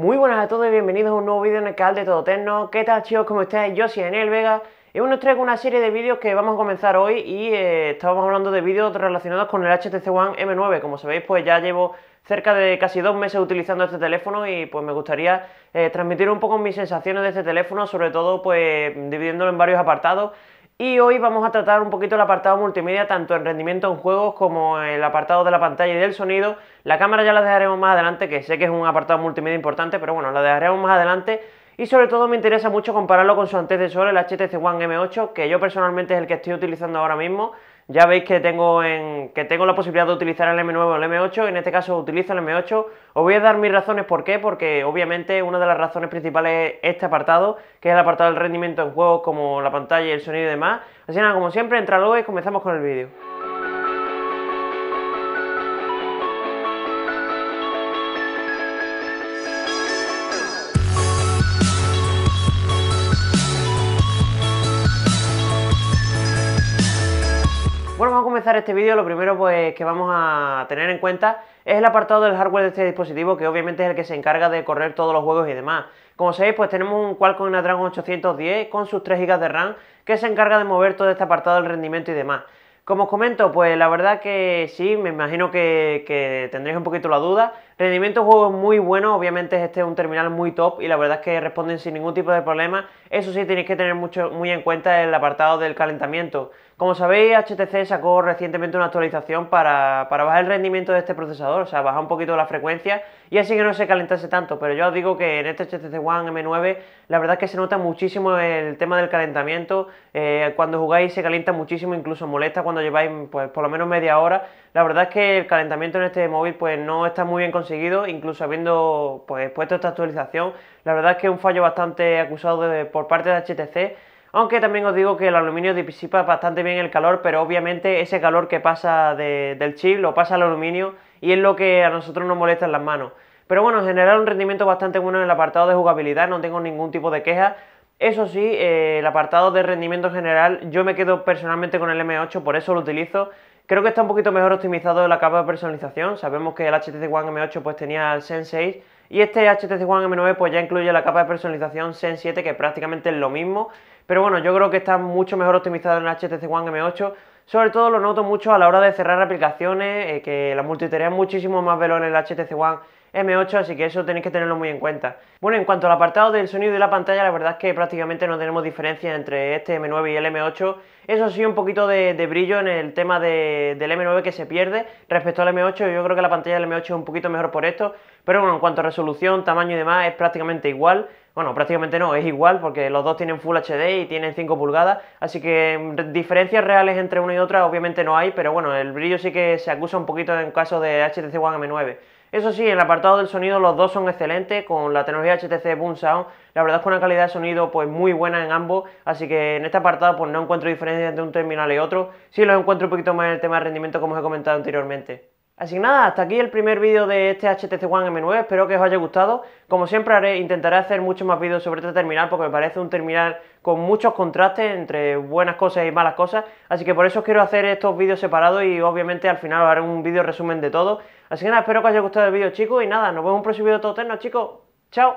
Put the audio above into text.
Muy buenas a todos y bienvenidos a un nuevo vídeo en el canal de Todo Terno. ¿Qué tal chicos? ¿Cómo estáis? Yo soy Daniel Vega y hoy os traigo una serie de vídeos que vamos a comenzar hoy y eh, estábamos hablando de vídeos relacionados con el HTC One M9. Como sabéis pues ya llevo cerca de casi dos meses utilizando este teléfono y pues me gustaría eh, transmitir un poco mis sensaciones de este teléfono, sobre todo pues dividiéndolo en varios apartados. Y hoy vamos a tratar un poquito el apartado multimedia, tanto en rendimiento en juegos como el apartado de la pantalla y del sonido. La cámara ya la dejaremos más adelante, que sé que es un apartado multimedia importante, pero bueno, la dejaremos más adelante. Y sobre todo me interesa mucho compararlo con su antecesor, el HTC One M8, que yo personalmente es el que estoy utilizando ahora mismo ya veis que tengo, que tengo la posibilidad de utilizar el M9 o el M8, en este caso utilizo el M8. Os voy a dar mis razones por qué, porque obviamente una de las razones principales es este apartado, que es el apartado del rendimiento en juegos como la pantalla, y el sonido y demás. Así nada, como siempre, entra luego e y comenzamos con el vídeo. empezar este vídeo, lo primero pues, que vamos a tener en cuenta es el apartado del hardware de este dispositivo, que obviamente es el que se encarga de correr todos los juegos y demás. Como sabéis, pues tenemos un Qualcomm Snapdragon 810 con sus 3 GB de RAM, que se encarga de mover todo este apartado del rendimiento y demás. Como os comento, pues la verdad que sí, me imagino que tendréis un poquito la duda, Rendimiento juego muy bueno, obviamente este es un terminal muy top y la verdad es que responden sin ningún tipo de problema. Eso sí, tenéis que tener mucho, muy en cuenta el apartado del calentamiento. Como sabéis, HTC sacó recientemente una actualización para, para bajar el rendimiento de este procesador, o sea, bajar un poquito la frecuencia y así que no se calentase tanto. Pero yo os digo que en este HTC One M9 la verdad es que se nota muchísimo el tema del calentamiento. Eh, cuando jugáis se calienta muchísimo, incluso molesta cuando lleváis pues, por lo menos media hora la verdad es que el calentamiento en este móvil pues no está muy bien conseguido, incluso habiendo pues puesto esta actualización, la verdad es que es un fallo bastante acusado por parte de HTC, aunque también os digo que el aluminio disipa bastante bien el calor, pero obviamente ese calor que pasa del chip lo pasa al aluminio y es lo que a nosotros nos molesta en las manos. Pero bueno, en general un rendimiento bastante bueno en el apartado de jugabilidad, no tengo ningún tipo de queja. Eso sí, eh, el apartado de rendimiento general, yo me quedo personalmente con el M8, por eso lo utilizo. Creo que está un poquito mejor optimizado la capa de personalización. Sabemos que el HTC One M8 pues tenía el Sense 6 y este HTC One M9 pues ya incluye la capa de personalización Sense 7 que prácticamente es lo mismo. Pero bueno, yo creo que está mucho mejor optimizado en el HTC One M8. Sobre todo lo noto mucho a la hora de cerrar aplicaciones, eh, que la multitarea es muchísimo más veloz en el HTC One M8, así que eso tenéis que tenerlo muy en cuenta. Bueno, en cuanto al apartado del sonido de la pantalla, la verdad es que prácticamente no tenemos diferencia entre este M9 y el M8. Eso sí, un poquito de, brillo en el tema del M9 que se pierde respecto al M8. Yo creo que la pantalla del M8 es un poquito mejor por esto, pero bueno, en cuanto a resolución, tamaño y demás, es prácticamente igual. Bueno, prácticamente no, es igual porque los dos tienen Full HD y tienen 5 pulgadas, así que mm, diferencias reales entre una y otra obviamente no hay, pero bueno, el brillo sí que se acusa un poquito en caso de HTC One M9. Eso sí, en el apartado del sonido los dos son excelentes, con la tecnología HTC Boom Sound, la verdad es que una calidad de sonido pues muy buena en ambos, así que en este apartado pues no encuentro diferencia entre un terminal y otro, sí los encuentro un poquito más en el tema de rendimiento como os he comentado anteriormente. Así que nada, hasta aquí el primer vídeo de este HTC One M9, espero que os haya gustado. Como siempre intentaré hacer muchos más vídeos sobre este terminal porque me parece un terminal con muchos contrastes entre buenas cosas y malas cosas, así que por eso os quiero hacer estos vídeos separados y obviamente al final haré un vídeo resumen de todo. Así que nada, espero que os haya gustado el vídeo chicos y nada, nos vemos en un próximo vídeo todo terno chicos, chao.